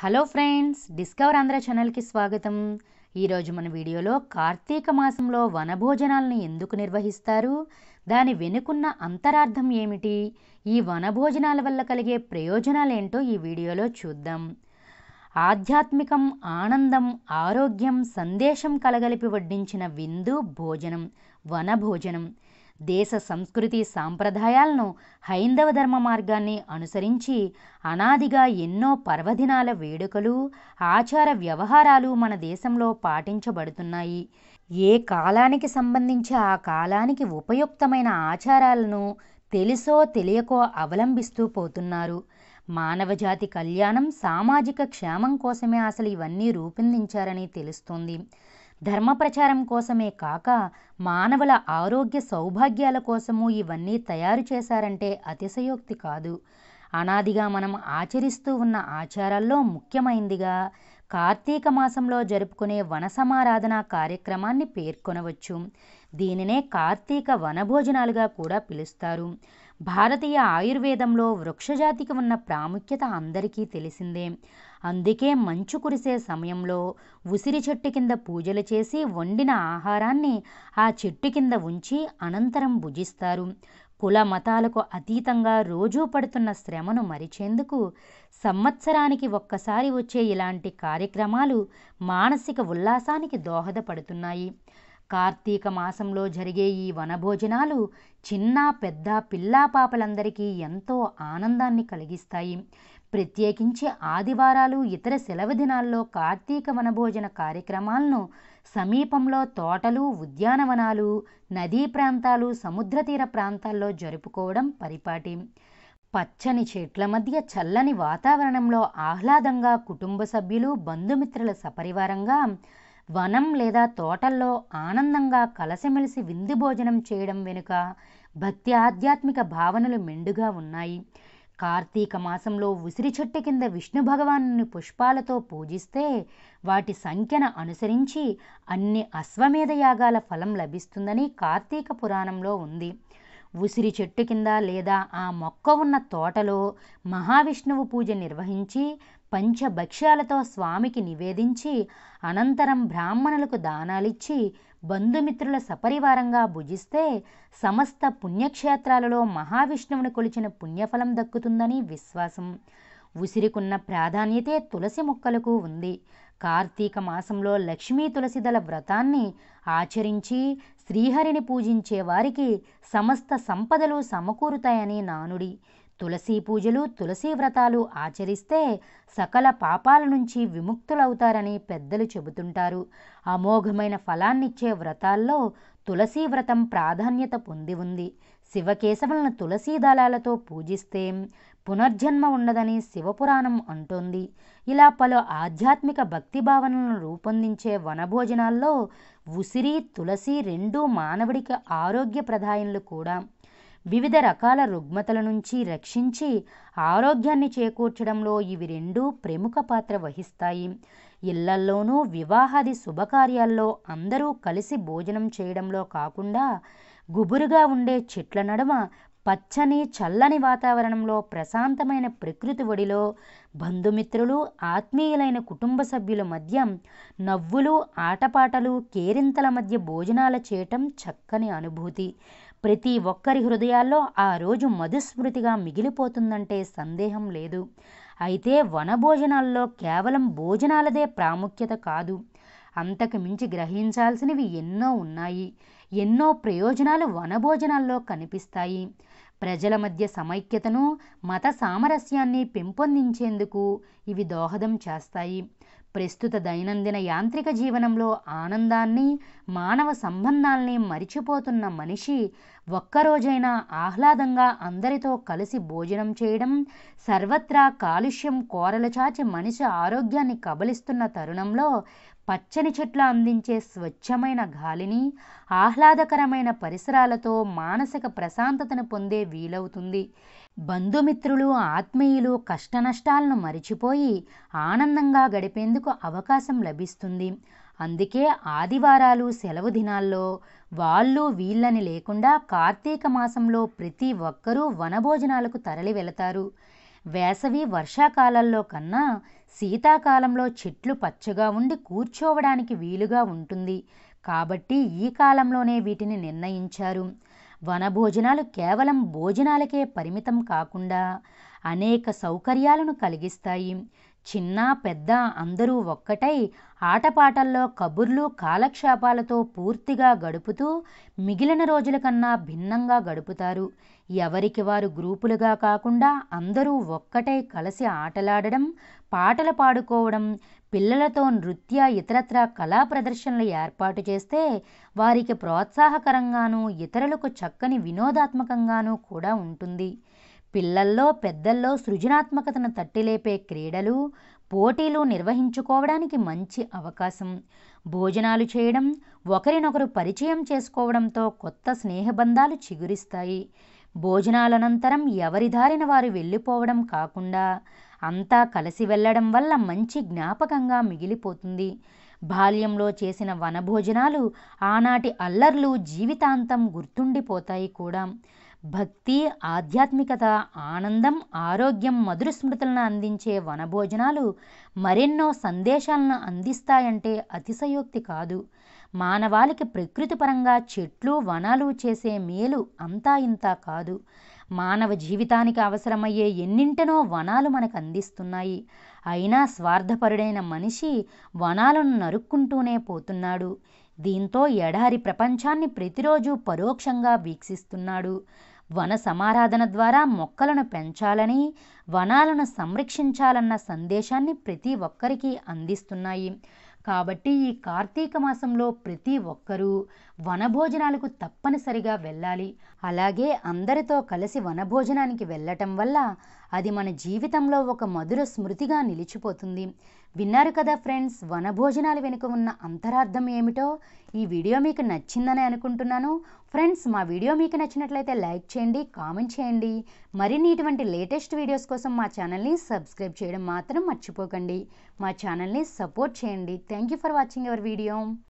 hello friends discover Andhra ఛానల్కి స్వాగతం ఈరోజు మన వీడియోలో కార్తీక మాసంలో వనభోజనాలను ఎందుకు నిర్వహిస్తారు దాని వెనుకున్న అంతరార్థం ఏమిటి ఈ వనభోజనాల వల్ల కలిగే ప్రయోజనాలేంటో ఈ వీడియోలో చూద్దాం ఆధ్యాత్మికం ఆనందం ఆరోగ్యం సందేశం కలగలిపి వడ్డించిన విందు భోజనం వనభోజనం దేశ సంస్కృతి సాంప్రదాయాలను హైందవ ధర్మ మార్గాన్ని అనుసరించి అనాదిగా ఎన్నో పర్వదినాల వేడుకలు ఆచార వ్యవహారాలు మన దేశంలో పాటించబడుతున్నాయి ఏ కాలానికి సంబంధించి ఆ కాలానికి ఉపయుక్తమైన ఆచారాలను తెలుసో తెలియకో అవలంబిస్తూ పోతున్నారు మానవజాతి కళ్యాణం సామాజిక క్షేమం కోసమే అసలు ఇవన్నీ రూపొందించారని తెలుస్తోంది ధర్మ ప్రచారం కోసమే కాక మానవుల ఆరోగ్య సౌభాగ్యాల కోసము ఇవన్నీ తయారు చేశారంటే అతిశయోక్తి కాదు అనాదిగా మనం ఆచరిస్తూ ఉన్న ఆచారాల్లో ముఖ్యమైందిగా కార్తీక మాసంలో జరుపుకునే వనసమారాధన కార్యక్రమాన్ని పేర్కొనవచ్చు దీనినే కార్తీక వనభోజనాలుగా కూడా పిలుస్తారు భారతీయ ఆయుర్వేదంలో వృక్షజాతికి ఉన్న ప్రాముఖ్యత అందరికీ తెలిసిందే అందుకే మంచు కురిసే సమయంలో ఉసిరి చెట్టు కింద పూజలు చేసి వండిన ఆహారాన్ని ఆ చెట్టు కింద ఉంచి అనంతరం భుజిస్తారు కుల మతాలకు అతీతంగా రోజూ పడుతున్న శ్రమను మరిచేందుకు సంవత్సరానికి ఒక్కసారి వచ్చే ఇలాంటి కార్యక్రమాలు మానసిక ఉల్లాసానికి దోహదపడుతున్నాయి కార్తీక మాసంలో జరిగే ఈ వనభోజనాలు చిన్న పెద్ద పిల్లా పాపలందరికీ ఎంతో ఆనందాన్ని కలిగిస్తాయి ప్రత్యేకించి ఆదివారాలు ఇతర సెలవు దినాల్లో కార్తీక వనభోజన కార్యక్రమాలను సమీపంలో తోటలు ఉద్యానవనాలు నదీ ప్రాంతాలు సముద్ర తీర ప్రాంతాల్లో జరుపుకోవడం పరిపాటి పచ్చని చెట్ల మధ్య చల్లని వాతావరణంలో ఆహ్లాదంగా కుటుంబ సభ్యులు బంధుమిత్రుల సపరివారంగా వనం లేదా తోటల్లో ఆనందంగా కలసిమెలిసి విందు భోజనం చేయడం వెనుక భక్తి ఆధ్యాత్మిక భావనలు మెండుగా ఉన్నాయి కార్తీక మాసంలో ఉసిరి చెట్టు కింద విష్ణు భగవాను పుష్పాలతో పూజిస్తే వాటి సంఖ్యను అనుసరించి అన్ని అశ్వమేధ యాగాల ఫలం లభిస్తుందని కార్తీక పురాణంలో ఉంది ఉసిరి చెట్టు కింద లేదా ఆ మొక్క ఉన్న తోటలో మహావిష్ణువు పూజ నిర్వహించి పంచభక్ష్యాలతో స్వామికి నివేదించి అనంతరం బ్రాహ్మణులకు దానాలిచ్చి బంధుమిత్రుల సపరివారంగా భుజిస్తే సమస్త పుణ్యక్షేత్రాలలో మహావిష్ణువును కొలిచిన పుణ్యఫలం దక్కుతుందని విశ్వాసం ఉసిరికున్న ప్రాధాన్యతే తులసి మొక్కలకు ఉంది కార్తీక మాసంలో లక్ష్మీ తులసిదల వ్రతాన్ని ఆచరించి శ్రీహరిని పూజించే వారికి సమస్త సంపదలు సమకూరుతాయని నానుడి తులసీ పూజలు తులసీ వ్రతాలు ఆచరిస్తే సకల పాపాల నుంచి విముక్తులవుతారని పెద్దలు చెబుతుంటారు అమోఘమైన ఫలాన్నిచ్చే వ్రతాల్లో తులసీ వ్రతం ప్రాధాన్యత పొంది ఉంది శివకేశవులను తులసీ దళాలతో పూజిస్తే పునర్జన్మ ఉండదని శివపురాణం అంటోంది ఇలా పలు ఆధ్యాత్మిక భక్తి భావనలను రూపొందించే వనభోజనాల్లో ఉసిరి తులసి రెండూ మానవుడికి ప్రదాయంలు కూడా వివిధ రకాల రుగ్మతల నుంచి రక్షించి ఆరోగ్యాన్ని చేకూర్చడంలో ఇవి రెండూ ప్రముఖ పాత్ర వహిస్తాయి ఇళ్లల్లోనూ వివాహాది శుభకార్యాల్లో అందరూ కలిసి భోజనం చేయడంలో కాకుండా గుబురుగా ఉండే చెట్ల నడుమ పచ్చని చల్లని వాతావరణంలో ప్రశాంతమైన ప్రకృతి ఒడిలో బంధుమిత్రులు ఆత్మీయులైన కుటుంబ సభ్యుల మధ్య నవ్వులు ఆటపాటలు కేరింతల మధ్య భోజనాలు చేయటం చక్కని అనుభూతి ప్రతి ఒక్కరి హృదయాల్లో ఆ రోజు మధుస్మృతిగా మిగిలిపోతుందంటే సందేహం లేదు అయితే వనభోజనాల్లో కేవలం భోజనాలదే ప్రాముఖ్యత కాదు అంతకు మించి గ్రహించాల్సినవి ఎన్నో ఉన్నాయి ఎన్నో ప్రయోజనాలు వనభోజనాల్లో కనిపిస్తాయి ప్రజల మధ్య సమైక్యతను మత సామరస్యాన్ని పెంపొందించేందుకు ఇవి దోహదం చేస్తాయి ప్రస్తుత దైనందిన యాంత్రిక జీవనంలో ఆనందాన్ని మానవ సంబంధాల్ని మరిచిపోతున్న మనిషి ఒక్కరోజైనా ఆహ్లాదంగా అందరితో కలిసి భోజనం చేయడం సర్వత్రా కాలుష్యం కోరలు చాచి మనిషి ఆరోగ్యాన్ని కబలిస్తున్న తరుణంలో పచ్చని చెట్లు అందించే స్వచ్ఛమైన గాలిని ఆహ్లాదకరమైన పరిసరాలతో మానసిక ప్రశాంతతను పొందే వీలవుతుంది బంధుమిత్రులు ఆత్మీయులు కష్టనష్టాలను మరిచిపోయి ఆనందంగా గడిపేందుకు అవకాశం లభిస్తుంది అందుకే ఆదివారాలు సెలవు దినాల్లో వాళ్ళు వీళ్ళని లేకుండా కార్తీక మాసంలో ప్రతి ఒక్కరూ వనభోజనాలకు తరలి వెళతారు వేసవి వర్షాకాలంలో కన్నా శీతాకాలంలో చెట్లు పచ్చగా ఉండి కూర్చోవడానికి వీలుగా ఉంటుంది కాబట్టి ఈ కాలంలోనే వీటిని నిర్ణయించారు వనభోజనాలు కేవలం భోజనాలకే పరిమితం కాకుండా అనేక సౌకర్యాలను కలిగిస్తాయి చిన్న పెద్ద అందరూ ఒక్కటై ఆటపాటల్లో కబుర్లు కాలక్షేపాలతో పూర్తిగా గడుపుతూ మిగిలిన రోజుల కన్నా భిన్నంగా గడుపుతారు ఎవరికి వారు గ్రూపులుగా కాకుండా అందరూ ఒక్కటై కలిసి ఆటలాడడం పాటలు పాడుకోవడం పిల్లలతో నృత్య ఇతరత్ర కళా ప్రదర్శనలు ఏర్పాటు చేస్తే వారికి ప్రోత్సాహకరంగానూ ఇతరులకు చక్కని వినోదాత్మకంగానూ కూడా ఉంటుంది పిల్లల్లో పెద్దల్లో సృజనాత్మకతను తట్టిలేపే క్రీడలు పోటీలు నిర్వహించుకోవడానికి మంచి అవకాశం భోజనాలు చేయడం ఒకరినొకరు పరిచయం చేసుకోవడంతో కొత్త స్నేహబంధాలు చిగురిస్తాయి భోజనాలనంతరం ఎవరి దారిన వారు వెళ్ళిపోవడం కాకుండా అంతా కలిసి వెళ్ళడం వల్ల మంచి జ్ఞాపకంగా మిగిలిపోతుంది బాల్యంలో చేసిన వనభోజనాలు ఆనాటి అల్లర్లు జీవితాంతం గుర్తుండిపోతాయి కూడా భక్తి ఆధ్యాత్మికత ఆనందం ఆరోగ్యం మధుర స్మృతులను అందించే వనభోజనాలు మరెన్నో సందేశాలను అందిస్తాయంటే అతిశయోక్తి కాదు మానవాళికి ప్రకృతిపరంగా చెట్లు వనాలు చేసే మేలు అంతా ఇంతా కాదు మానవ జీవితానికి అవసరమయ్యే ఎన్నింటినో వనాలు మనకు అందిస్తున్నాయి అయినా స్వార్థపరుడైన మనిషి వనాలను నరుక్కుంటూనే పోతున్నాడు దీంతో ఎడారి ప్రపంచాన్ని ప్రతిరోజు పరోక్షంగా వీక్షిస్తున్నాడు వన సమారాధన ద్వారా మొక్కలను పెంచాలని వనాలను సంరక్షించాలన్న సందేశాన్ని ప్రతి ఒక్కరికి అందిస్తున్నాయి కాబట్టి ఈ కార్తీక మాసంలో ప్రతి ఒక్కరూ వనభోజనాలకు తప్పనిసరిగా వెళ్ళాలి అలాగే అందరితో కలిసి వనభోజనానికి వెళ్ళటం వల్ల అది మన జీవితంలో ఒక మధుర స్మృతిగా నిలిచిపోతుంది విన్నారు కదా ఫ్రెండ్స్ వనభోజనాలు వెనుక ఉన్న అంతరార్థం ఏమిటో ఈ వీడియో మీకు నచ్చిందని అనుకుంటున్నాను ఫ్రెండ్స్ మా వీడియో మీకు నచ్చినట్లయితే లైక్ చేయండి కామెంట్ చేయండి మరిన్ని ఇటువంటి లేటెస్ట్ వీడియోస్ కోసం మా ఛానల్ని సబ్స్క్రైబ్ చేయడం మాత్రం మర్చిపోకండి మా ఛానల్ని సపోర్ట్ చేయండి thank you for watching our video